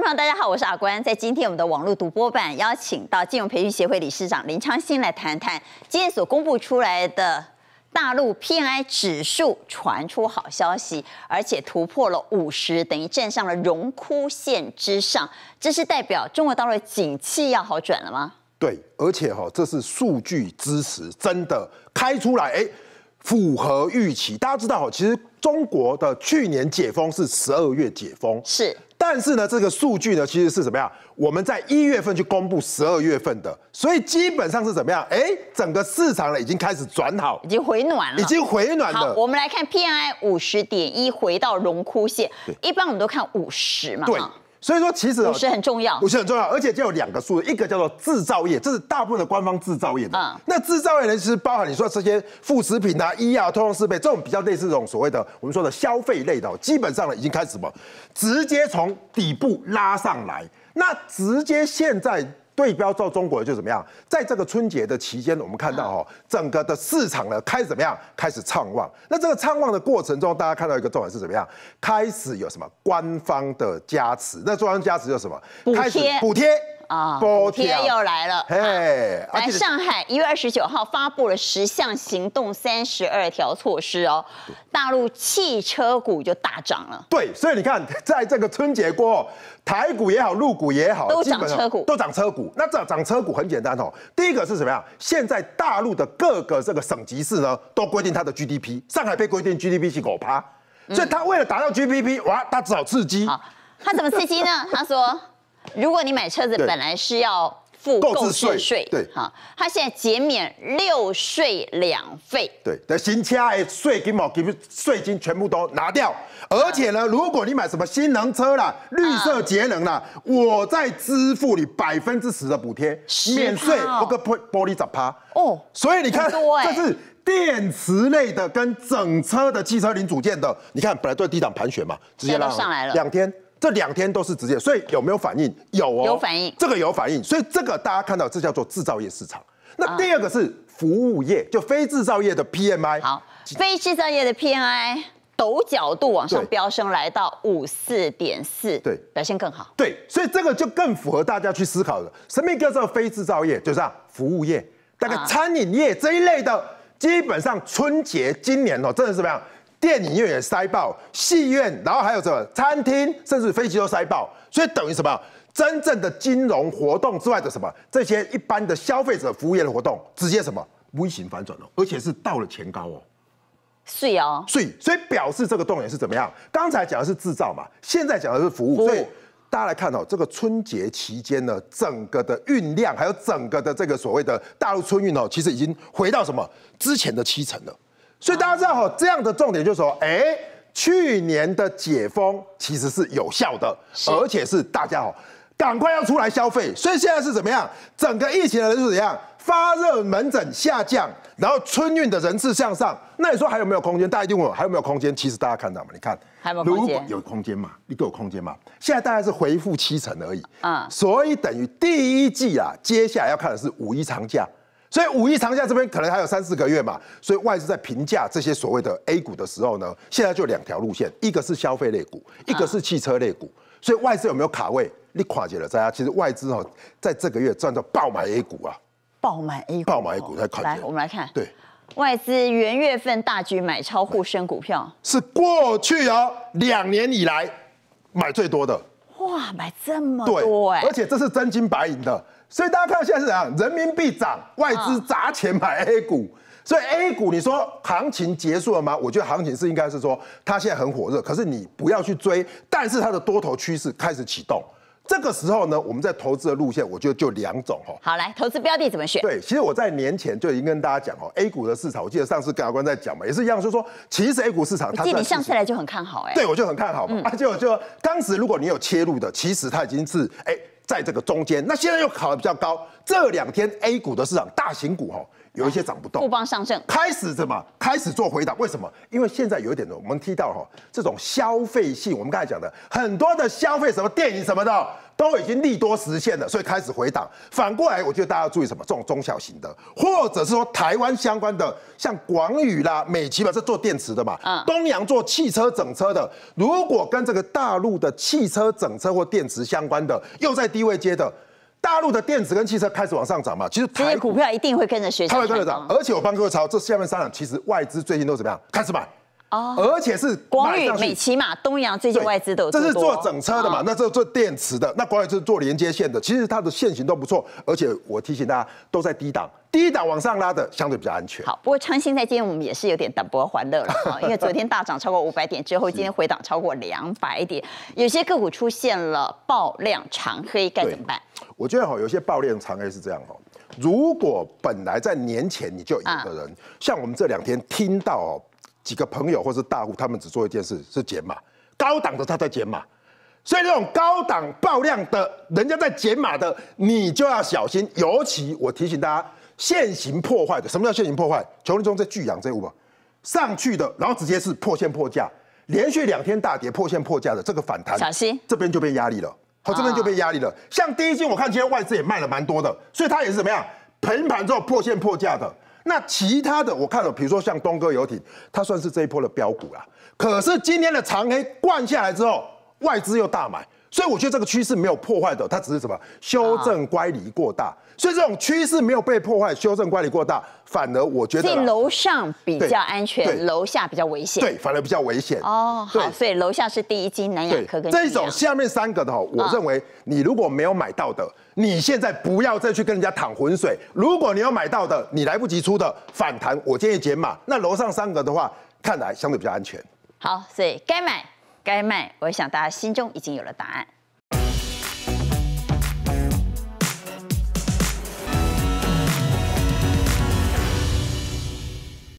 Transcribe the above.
朋友，大家好，我是阿关。在今天我们的网络独播版邀请到金融培训协会理事长林昌新来谈谈今天所公布出来的大陆 p N i 指数传出好消息，而且突破了五十，等于站上了荣枯线之上。这是代表中国大陆景气要好转了吗？对，而且哈，这是数据支持，真的开出来哎，符合预期。大家知道哈，其实中国的去年解封是十二月解封，是。但是呢，这个数据呢，其实是怎么样？我们在一月份去公布十二月份的，所以基本上是怎么样？哎，整个市场呢，已经开始转好，已经回暖了，已经回暖了。好，我们来看 P I 五十点一回到荣枯线，一般我们都看五十嘛，对。所以说，其实股市很重要，股市很重要，而且就有两个数字，一个叫做制造业，这是大部分的官方制造业的。那制造业呢，其实包含你说这些副食品啊、医药、通用设备这种比较类似这种所谓的我们说的消费类的，基本上呢已经开始什么，直接从底部拉上来，那直接现在。对标到中国就怎么样？在这个春节的期间，我们看到哈，整个的市场呢开始怎么样？开始畅旺。那这个畅旺的过程中，大家看到一个重点是怎么样？开始有什么官方的加持？那官方加持就是什么？补贴。补贴。补贴又来了，嘿，来上海一月二十九号发布了十项行动三十二条措施哦，大陆汽车股就大涨了。对，所以你看，在这个春节过后，台股也好，陆股也好，都涨车股，都涨车股。那这涨车股很简单哦，第一个是什么呀？现在大陆的各个这个省级市呢，都规定它的 GDP，上海被规定 GDP 是狗趴，所以他为了达到 GDP，哇，他只好刺激。他怎么刺激呢？他 说。如果你买车子，本来是要付购置税，对哈，他现在减免六税两费，对，的新车税金嘛，给税金全部都拿掉。而且呢，如果你买什么新能车啦、绿色节能啦，我在支付你百分之十的补贴，免税，不跟玻玻璃砸趴哦。所以你看，这是电池类的跟整车的汽车零组件的，你看本来都低档盘旋嘛，直接拉上来了，两天。这两天都是直接，所以有没有反应？有哦，有反应，这个有反应。所以这个大家看到，这叫做制造业市场。那第二个是服务业，就非制造业的 PMI。好，非制造业的 PMI 陡角度往上飙升，来到五四点四，对，表现更好。对，所以这个就更符合大家去思考的。什么叫做非制造业？就是服务业，大概餐饮业这一类的，基本上春节今年哦，真的怎么样？电影院也塞爆，戏院，然后还有什么餐厅，甚至飞机都塞爆，所以等于什么？真正的金融活动之外的什么？这些一般的消费者服务业的活动，直接什么？微型反转了，而且是到了前高哦，税哦，税，所以表示这个动员是怎么样？刚才讲的是制造嘛，现在讲的是服务，所以大家来看到这个春节期间呢，整个的运量还有整个的这个所谓的大陆春运哦，其实已经回到什么之前的七成了。所以大家知道哈，这样的重点就是说，哎，去年的解封其实是有效的，而且是大家哈，赶快要出来消费。所以现在是怎么样？整个疫情的人数怎样？发热门诊下降，然后春运的人次向上。那你说还有没有空间？大家一定问我还有没有空间？其实大家看到吗？你看，如有有空间？有空间嘛？你给有空间嘛。现在大概是回复七成而已。嗯，所以等于第一季啊，接下来要看的是五一长假。所以五一长假这边可能还有三四个月嘛，所以外资在评价这些所谓的 A 股的时候呢，现在就两条路线，一个是消费类股，一个是汽车类股。所以外资有没有卡位？你跨界了，大家其实外资哦，在这个月赚到爆买 A 股啊，爆买 A 股，爆买 A 股在跨来，我们来看，对，外资元月份大举买超沪深股票，是过去啊两年以来买最多的。哇，买这么多哎！而且这是真金白银的，所以大家看到现在是怎样？人民币涨，外资砸钱买 A 股，所以 A 股，你说行情结束了吗？我觉得行情是应该是说，它现在很火热，可是你不要去追，但是它的多头趋势开始启动。这个时候呢，我们在投资的路线，我觉得就两种哈。好，来，投资标的怎么选？对，其实我在年前就已经跟大家讲哦，A 股的市场，我记得上次跟阿官在讲嘛，也是一样，就是说，其实 A 股市场，它记你上次来就很看好哎。对，我就很看好嘛，而且我就当时如果你有切入的，其实它已经是哎在这个中间，那现在又考得比较高，这两天 A 股的市场，大型股哈。有一些涨不动，不帮上证开始怎么开始做回档？为什么？因为现在有一点，我们提到哈，这种消费性，我们刚才讲的很多的消费，什么电影什么的，都已经利多实现了，所以开始回档。反过来，我觉得大家要注意什么？这种中小型的，或者是说台湾相关的，像广宇啦、美琪嘛，是做电池的嘛，嗯，东阳做汽车整车的，如果跟这个大陆的汽车整车或电池相关的，又在低位接的。大陆的电子跟汽车开始往上涨嘛，其实这些股票一定会跟着学习，会跟着涨。而且我帮各位抄这下面三档，其实外资最近都怎么样？开始买。哦，而且是光宇，美起马、东阳最近外资都有。这是做整车的嘛，那这做电池的，那光宇是做连接线的。其实它的线型都不错，而且我提醒大家都在低档，低档往上拉的相对比较安全。好，不过创新在今天我们也是有点淡不欢乐了，因为昨天大涨超过五百点之后，今天回档超过两百点，有些个股出现了爆量长黑，该怎么办？我觉得哈，有些爆量长黑是这样哈。如果本来在年前你就一个人，像我们这两天听到。几个朋友或是大户，他们只做一件事，是减码。高档的他在减码，所以这种高档爆量的，人家在减码的，你就要小心。尤其我提醒大家，现行破坏的，什么叫现行破坏？穷人中在聚养这五吧，上去的，然后直接是破线破价，连续两天大跌，破线破价的这个反弹，小心这边就变压力了。好，这边就被压力了。像第一季，我看今天外资也卖了蛮多的，所以它也是怎么样，盆盘之后破线破价的。那其他的我看了，比如说像东哥游艇，它算是这一波的标股啦。可是今天的长黑灌下来之后。外资又大买，所以我觉得这个趋势没有破坏的，它只是什么修正乖离过大，所以这种趋势没有被破坏，修正乖离过大，反而我觉得。所以楼上比较安全，楼下比较危险。对，反而比较危险。哦，好，所以楼下是第一金南亚科跟。这一种下面三个的哈，我认为你如果没有买到的，你现在不要再去跟人家淌浑水。如果你有买到的，你来不及出的反弹，我建议减码。那楼上三个的话，看来相对比较安全。好，所以该买。该卖，我想大家心中已经有了答案。